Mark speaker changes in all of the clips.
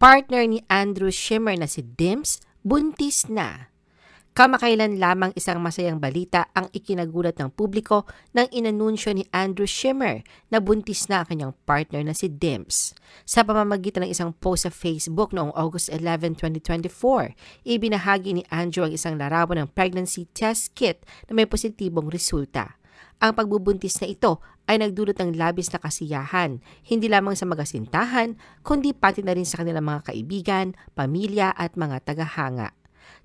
Speaker 1: partner ni Andrew Schimmer na si Dims, buntis na. Kamakailan lamang isang masayang balita ang ikinagulat ng publiko nang inanunsyo ni Andrew Schimmer na buntis na ang kanyang partner na si Dims. Sa pamamagitan ng isang post sa Facebook noong August 11, 2024, ibinahagi ni Andrew ang isang larawan ng pregnancy test kit na may positibong resulta. Ang pagbubuntis na ito ay nagdulot ng labis na kasiyahan, hindi lamang sa magasintahan, kundi pati na rin sa kanilang mga kaibigan, pamilya at mga tagahanga.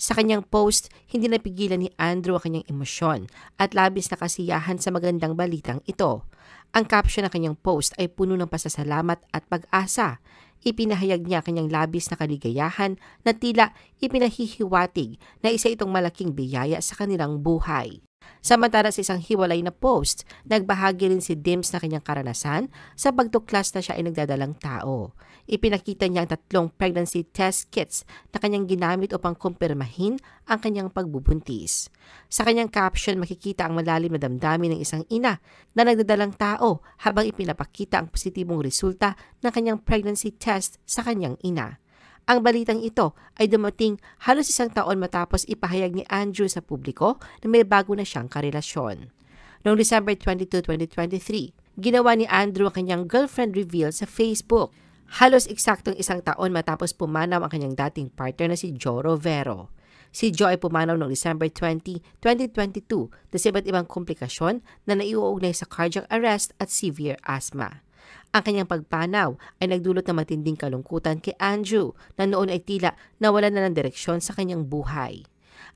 Speaker 1: Sa kanyang post, hindi napigilan ni Andrew ang kanyang emosyon at labis na kasiyahan sa magandang balitang ito. Ang caption ng kanyang post ay puno ng pasasalamat at pag-asa ipinahayag niya kanyang labis na kaligayahan na tila ipinahihiwatig na isa itong malaking biyaya sa kanilang buhay. Samantala sa isang hiwalay na post, nagbahagi rin si Dims na kanyang karanasan sa pagtuklas na siya ay nagdadalang tao. Ipinakita niya ang tatlong pregnancy test kits na kanyang ginamit upang kumpirmahin ang kanyang pagbubuntis. Sa kanyang caption, makikita ang malalim na damdamin ng isang ina na nagdadalang tao habang ipinapakita ang positibong resulta ng kanyang pregnancy test sa kanyang ina. Ang balitang ito ay dumating halos isang taon matapos ipahayag ni Andrew sa publiko na may bago na siyang karelasyon. Noong December 22, 2023, ginawa ni Andrew ang kanyang girlfriend reveal sa Facebook. Halos eksaktong isang taon matapos pumanaw ang kanyang dating partner na si Joe Rovero. Si Joe ay pumanaw noong December 20, 2022 dahil sa iba't ibang komplikasyon na naiuugnay sa cardiac arrest at severe asthma. Ang kanyang pagpanaw ay nagdulot ng matinding kalungkutan kay Andrew na noon ay tila nawala na ng direksyon sa kanyang buhay.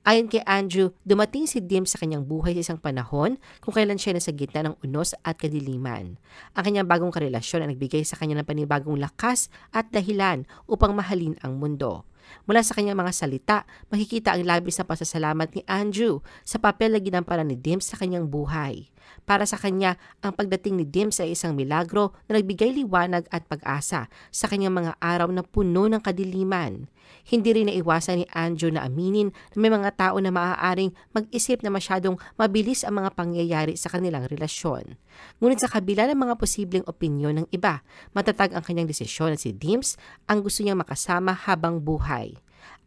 Speaker 1: Ayon kay Andrew, dumating si Dim sa kanyang buhay sa isang panahon kung kailan siya nasa gitna ng unos at kadiliman. Ang kanyang bagong karelasyon ay nagbigay sa kanya ng panibagong lakas at dahilan upang mahalin ang mundo. Mula sa kanyang mga salita, makikita ang labis na pasasalamat ni Andrew sa papel na ginampanan ni Dims sa kanyang buhay. Para sa kanya, ang pagdating ni Dims ay isang milagro na nagbigay liwanag at pag-asa sa kanyang mga araw na puno ng kadiliman. Hindi rin naiwasan ni Andrew na aminin na may mga tao na maaaring mag-isip na masyadong mabilis ang mga pangyayari sa kanilang relasyon. Ngunit sa kabila ng mga posibleng opinyon ng iba, matatag ang kanyang desisyon na si Dims ang gusto niyang makasama habang buhay buhay.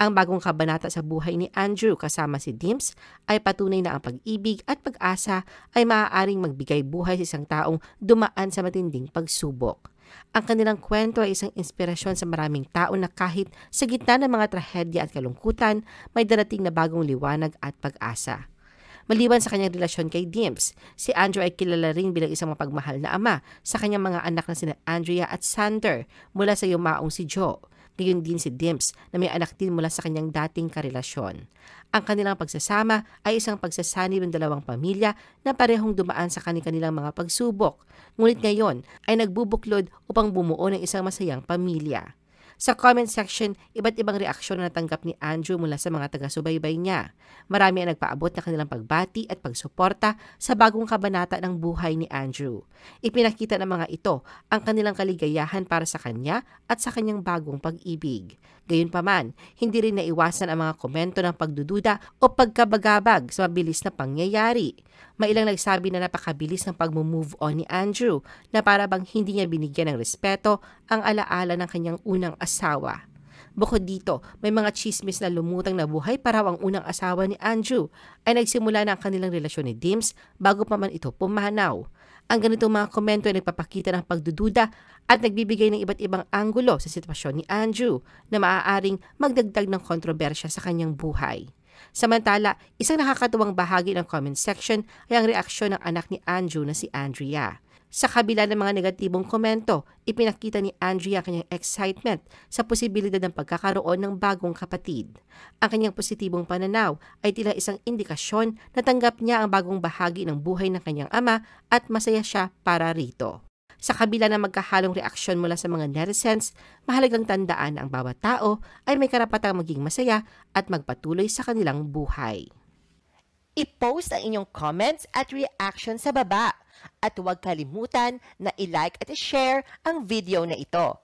Speaker 1: Ang bagong kabanata sa buhay ni Andrew kasama si Dims ay patunay na ang pag-ibig at pag-asa ay maaaring magbigay buhay sa isang taong dumaan sa matinding pagsubok. Ang kanilang kwento ay isang inspirasyon sa maraming tao na kahit sa gitna ng mga trahedya at kalungkutan, may darating na bagong liwanag at pag-asa. Maliban sa kanyang relasyon kay Dims, si Andrew ay kilala rin bilang isang mapagmahal na ama sa kanyang mga anak na sina Andrea at Sander mula sa yumaong si Joe. Gayon din si Dims na may anak din mula sa kanyang dating karelasyon. Ang kanilang pagsasama ay isang pagsasanib ng dalawang pamilya na parehong dumaan sa kanilang mga pagsubok. Ngunit ngayon ay nagbubuklod upang bumuo ng isang masayang pamilya. Sa comment section, iba't ibang reaksyon na natanggap ni Andrew mula sa mga taga-subaybay niya. Marami ang nagpaabot na kanilang pagbati at pagsuporta sa bagong kabanata ng buhay ni Andrew. Ipinakita ng mga ito ang kanilang kaligayahan para sa kanya at sa kanyang bagong pag-ibig. Gayunpaman, hindi rin naiwasan ang mga komento ng pagdududa o pagkabagabag sa mabilis na pangyayari. May ilang nagsabi na napakabilis ng pag-move on ni Andrew na para bang hindi niya binigyan ng respeto ang alaala ng kanyang unang asawa. Bukod dito, may mga chismis na lumutang na buhay para ang unang asawa ni Andrew ay nagsimula na ang kanilang relasyon ni Dims bago pa man ito pumanaw. Ang ganitong mga komento ay nagpapakita ng pagdududa at nagbibigay ng iba't ibang anggulo sa sitwasyon ni Andrew na maaaring magdagdag ng kontrobersya sa kanyang buhay. Samantala, isang nakakatuwang bahagi ng comment section ay ang reaksyon ng anak ni Andrew na si Andrea. Sa kabila ng mga negatibong komento, ipinakita ni Andrea kanyang excitement sa posibilidad ng pagkakaroon ng bagong kapatid. Ang kanyang positibong pananaw ay tila isang indikasyon na tanggap niya ang bagong bahagi ng buhay ng kanyang ama at masaya siya para rito. Sa kabila ng magkahalong reaksyon mula sa mga netizens, mahalagang tandaan na ang bawat tao ay may karapatang maging masaya at magpatuloy sa kanilang buhay. I-post ang inyong comments at reaction sa baba at huwag kalimutan na i-like at i-share ang video na ito.